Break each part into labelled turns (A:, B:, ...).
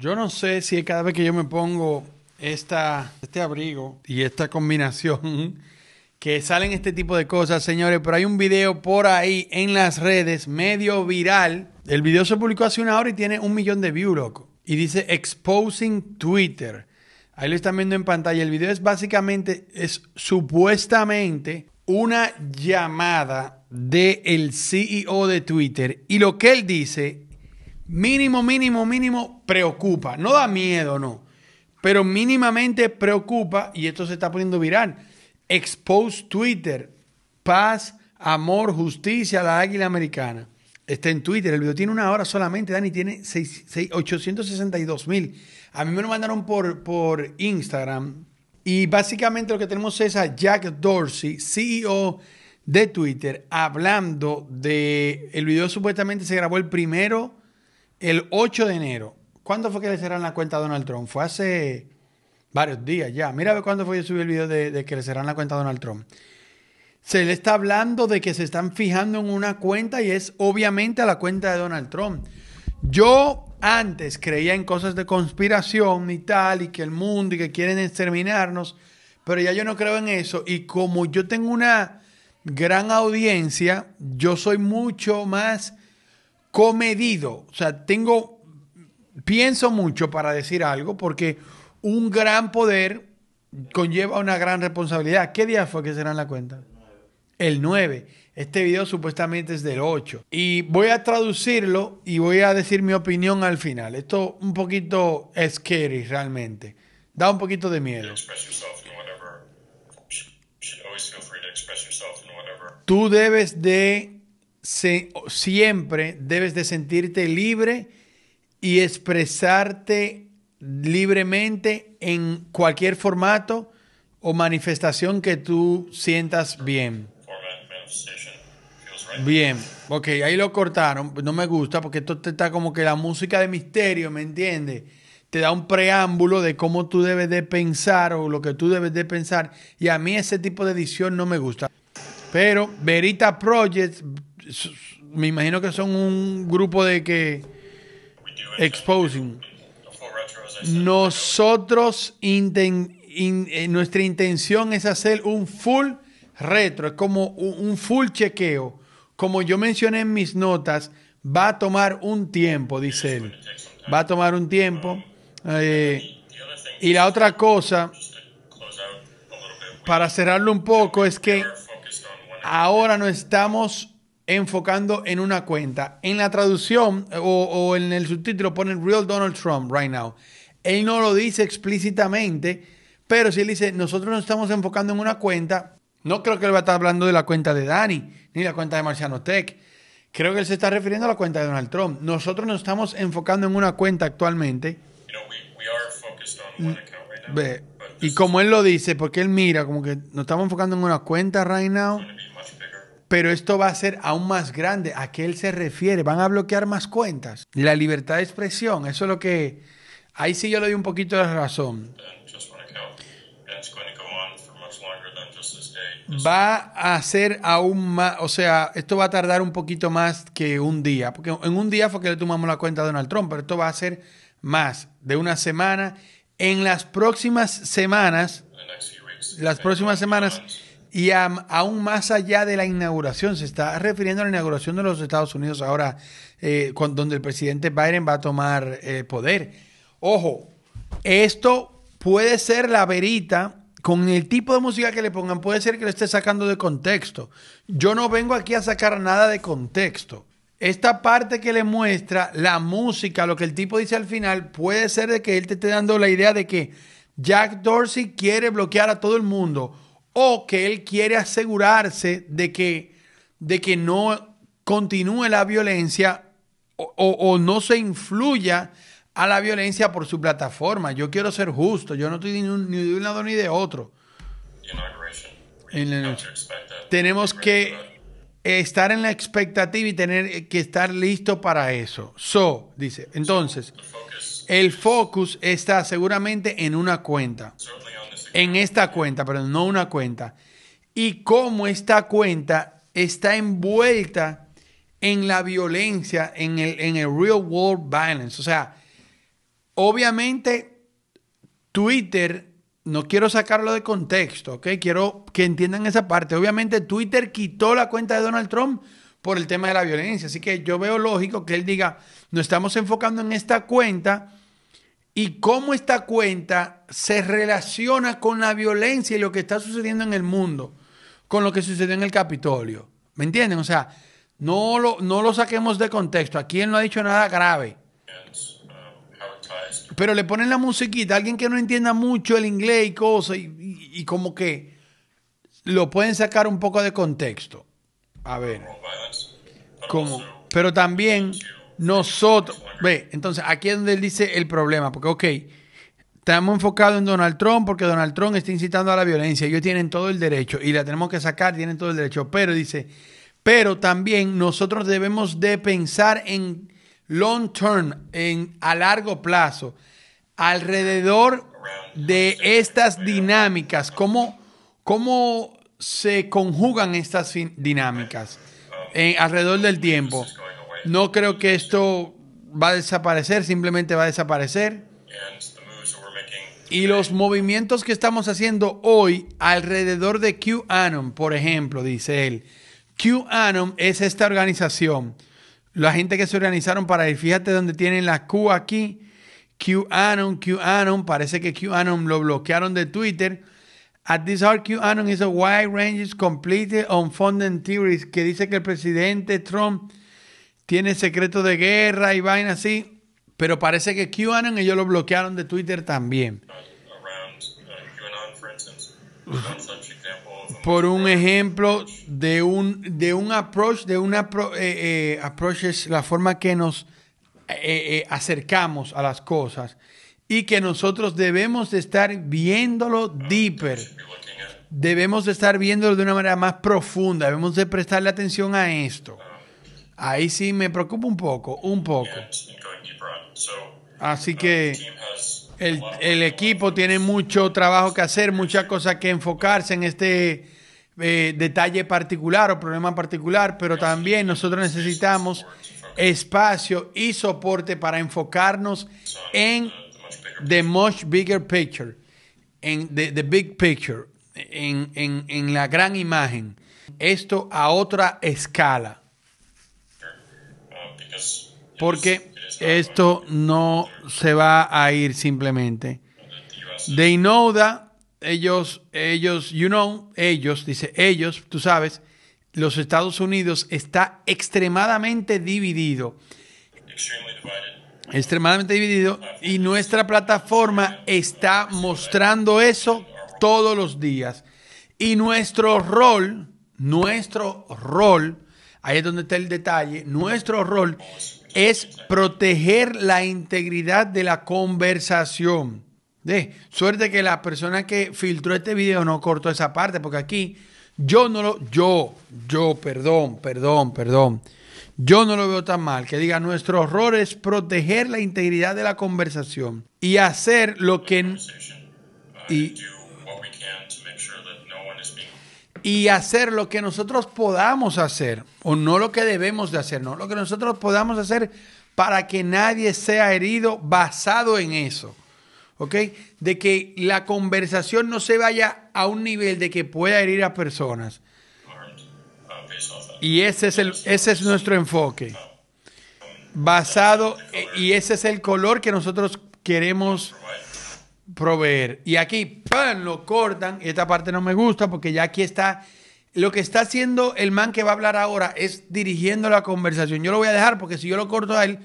A: Yo no sé si cada vez que yo me pongo este abrigo y esta combinación que salen este tipo de cosas, señores, pero hay un video por ahí en las redes medio viral. El video se publicó hace una hora y tiene un millón de views, loco. Y dice Exposing Twitter. Ahí lo están viendo en pantalla. El video es básicamente, es supuestamente una llamada del el CEO de Twitter. Y lo que él dice mínimo, mínimo, mínimo preocupa. No da miedo, no. Pero mínimamente preocupa y esto se está poniendo viral. Expose Twitter. Paz, amor, justicia, la águila americana. Está en Twitter. El video tiene una hora solamente, Dani. Tiene 6, 862 mil. A mí me lo mandaron por, por Instagram. Y básicamente lo que tenemos es a Jack Dorsey, CEO de Twitter, hablando de... El video supuestamente se grabó el primero el 8 de enero. ¿Cuándo fue que le cerraron la cuenta a Donald Trump? Fue hace varios días ya. Mira cuándo fue que subí el video de, de que le cerraron la cuenta a Donald Trump. Se le está hablando de que se están fijando en una cuenta y es obviamente a la cuenta de Donald Trump. Yo antes creía en cosas de conspiración y tal, y que el mundo y que quieren exterminarnos, pero ya yo no creo en eso. Y como yo tengo una gran audiencia, yo soy mucho más comedido. O sea, tengo, pienso mucho para decir algo porque un gran poder conlleva una gran responsabilidad. ¿Qué día fue que se en la cuenta? El 9. Este video supuestamente es del 8. Y voy a traducirlo y voy a decir mi opinión al final. Esto un poquito scary realmente. Da un poquito de miedo. Tú debes de siempre debes de sentirte libre y expresarte libremente en cualquier formato o manifestación que tú sientas bien. Bien, ok, ahí lo cortaron, pues no me gusta porque esto está como que la música de misterio, ¿me entiendes? Te da un preámbulo de cómo tú debes de pensar o lo que tú debes de pensar y a mí ese tipo de edición no me gusta. Pero Verita Project me imagino que son un grupo de que exposing. Nosotros eh, nuestra intención es hacer un full retro, es como un, full chequeo. Como yo mencioné en mis notas, va a tomar un tiempo, dice él. Va a tomar un tiempo. Eh, y la otra cosa, para cerrarlo un poco, es que ahora no estamos enfocando en una cuenta. En la traducción eh, o, en el subtítulo pone Real Donald Trump right now. Él no lo dice explícitamente, pero si él dice, nosotros nos estamos enfocando en una cuenta, no creo que él va a estar hablando de la cuenta de Dani, ni la cuenta de Marciano Tech. Creo que él se está refiriendo a la cuenta de Donald Trump. Nosotros nos estamos enfocando en una cuenta actualmente. y como él lo dice, porque él mira, como que nos estamos enfocando en una cuenta right now pero esto va a ser aún más grande. ¿A qué él se refiere? Van a bloquear más cuentas. La libertad de expresión, eso es lo que... Ahí sí yo le doy un poquito de razón. Va a ser aún más, o sea, esto va a tardar un poquito más que un día, porque en un día fue que le tomamos la cuenta a Donald Trump, pero esto va a ser más de una semana. En las próximas semanas, las próximas semanas y aún más allá de la inauguración, se está refiriendo a la inauguración de los Estados Unidos ahora, eh, donde el presidente Biden va a tomar eh, poder. Ojo, esto puede ser la verita con el tipo de música que le pongan, puede ser que lo esté sacando de contexto. Yo no vengo aquí a sacar nada de contexto. Esta parte que le muestra la música, lo que el tipo dice al final, puede ser de que él te esté dando la idea de que Jack Dorsey quiere bloquear a todo el mundo o que él quiere asegurarse de que, de que no continúe la violencia o, no se influya a la violencia por su plataforma. Yo quiero ser justo, yo no estoy ni, de un lado ni de otro. tenemos que estar en la expectativa y tener que estar listo para eso. So, dice, entonces, el focus está seguramente en una cuenta en esta cuenta, pero no una cuenta, y cómo esta cuenta está envuelta en la violencia, en el, en el real world violence. O sea, obviamente Twitter, no quiero sacarlo de contexto, ¿ok? Quiero que entiendan esa parte. Obviamente Twitter quitó la cuenta de Donald Trump por el tema de la violencia. Así que yo veo lógico que él diga, nos estamos enfocando en esta cuenta y cómo esta cuenta se relaciona con la violencia y lo que está sucediendo en el mundo, con lo que sucedió en el Capitolio. ¿Me entienden? O sea, no lo, no lo saquemos de contexto. Aquí él no ha dicho nada grave. Pero le ponen la musiquita, alguien que no entienda mucho el inglés y cosas, y, como que lo pueden sacar un poco de contexto. A ver. pero también nosotros, ve, entonces aquí es donde él dice el problema, porque ok, estamos enfocados en Donald Trump porque Donald Trump está incitando a la violencia, ellos tienen todo el derecho y la tenemos que sacar, tienen todo el derecho, pero dice, pero también nosotros debemos de pensar en long term, en a largo plazo, alrededor de estas dinámicas, cómo, se conjugan estas dinámicas eh, alrededor del tiempo. No creo que esto va a desaparecer, simplemente va a desaparecer. Y los movimientos que estamos haciendo hoy alrededor de QAnon, por ejemplo, dice él. QAnon es esta organización. La gente que se organizaron para ir, fíjate dónde tienen la Q aquí. QAnon, QAnon, parece que QAnon lo bloquearon de Twitter. At this hour, QAnon is a wide range complete on funding theories que dice que el presidente Trump tiene secretos de guerra y vainas, así, pero parece que QAnon ellos lo bloquearon de Twitter también. Por un ejemplo de un, de un approach, de una eh, eh, es la forma que nos eh, acercamos a las cosas y que nosotros debemos de estar viéndolo deeper. Debemos de estar viéndolo de una manera más profunda, debemos de prestarle atención a esto ahí sí me preocupa un poco, un poco. Así uh, que el, equipo tiene mucho trabajo que hacer, muchas cosas que enfocarse en este eh, detalle particular o problema particular, pero también nosotros necesitamos espacio y soporte para enfocarnos en uh, the much bigger picture, en the, the big picture, en, en, en la gran imagen. Esto a otra escala porque esto no se va a ir simplemente. De know ellos, ellos, you know, ellos, dice ellos, tú sabes, los Estados Unidos está extremadamente dividido. Extremadamente dividido. Y nuestra plataforma está mostrando eso todos los días. Y nuestro rol, nuestro rol, Ahí es donde está el detalle. Nuestro rol es proteger la integridad de la conversación. De suerte que la persona que filtró este video no cortó esa parte, porque aquí yo no lo, yo, yo, perdón, perdón, perdón. Yo no lo veo tan mal. Que diga, nuestro rol es proteger la integridad de la conversación y hacer lo que y hacer lo que nosotros podamos hacer, o no lo que debemos de hacer, no, lo que nosotros podamos hacer para que nadie sea herido basado en eso. ¿Ok? De que la conversación no se vaya a un nivel de que pueda herir a personas. Y ese es, el, ese es nuestro enfoque. Basado, e, y ese es el color que nosotros queremos proveer. Y aquí, pan Lo cortan. y Esta parte no me gusta porque ya aquí está. Lo que está haciendo el man que va a hablar ahora es dirigiendo la conversación. Yo lo voy a dejar porque si yo lo corto a él,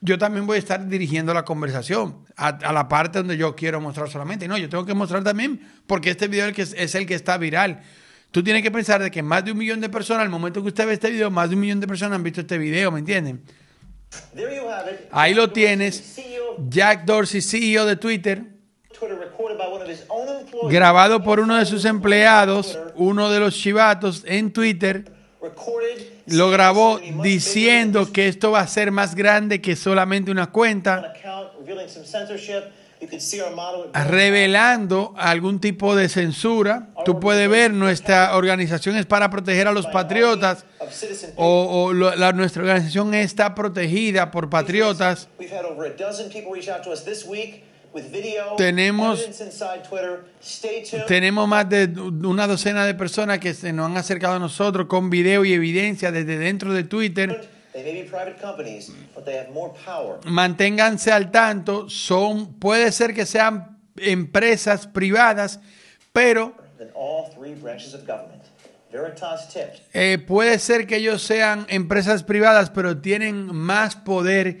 A: yo también voy a estar dirigiendo la conversación a, la parte donde yo quiero mostrar solamente. No, yo tengo que mostrar también porque este video es el que, es el que está viral. Tú tienes que pensar de que más de un millón de personas, al momento que usted ve este video, más de un millón de personas han visto este video, ¿me entienden? Ahí lo tienes. Jack Dorsey, CEO e de Twitter, grabado por uno de sus empleados, uno de los chivatos, en Twitter, lo grabó diciendo que esto va a ser más grande que solamente una cuenta, revelando algún tipo de censura. Tú puedes ver, nuestra organización es para proteger a los patriotas o, nuestra organización está protegida por patriotas tenemos, tenemos más de una docena de personas que se nos han acercado a nosotros con video y evidencia desde dentro de Twitter. Manténganse al tanto, son, puede ser que sean empresas privadas, pero eh, puede ser que ellos sean empresas privadas, pero tienen más poder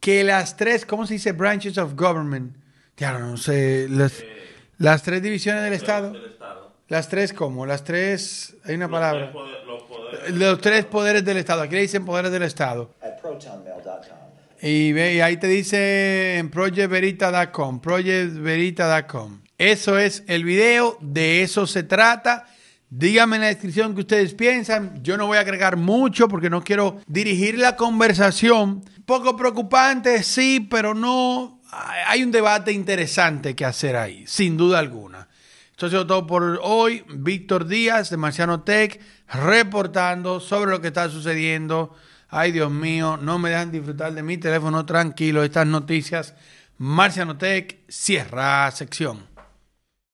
A: que las tres, ¿cómo se dice? Branches of government Claro, no sé. Las, eh, tres divisiones del estado, Las tres, ¿cómo? Las tres. Hay una palabra. los, tres poderes del Estado. Aquí le dicen poderes del Estado. Y, ve, ahí te dice en projectverita.com. Projectverita.com. Eso es el video. De eso se trata. Díganme en la descripción que ustedes piensan. Yo no voy a agregar mucho porque no quiero dirigir la conversación. poco preocupante, sí, pero no hay un debate interesante que hacer ahí, sin duda alguna. Esto ha sido todo por hoy. Víctor Díaz de Marciano Tech reportando sobre lo que está sucediendo. Ay, Dios mío, no me dejan disfrutar de mi teléfono tranquilo. Estas noticias. Marciano Tech cierra sección.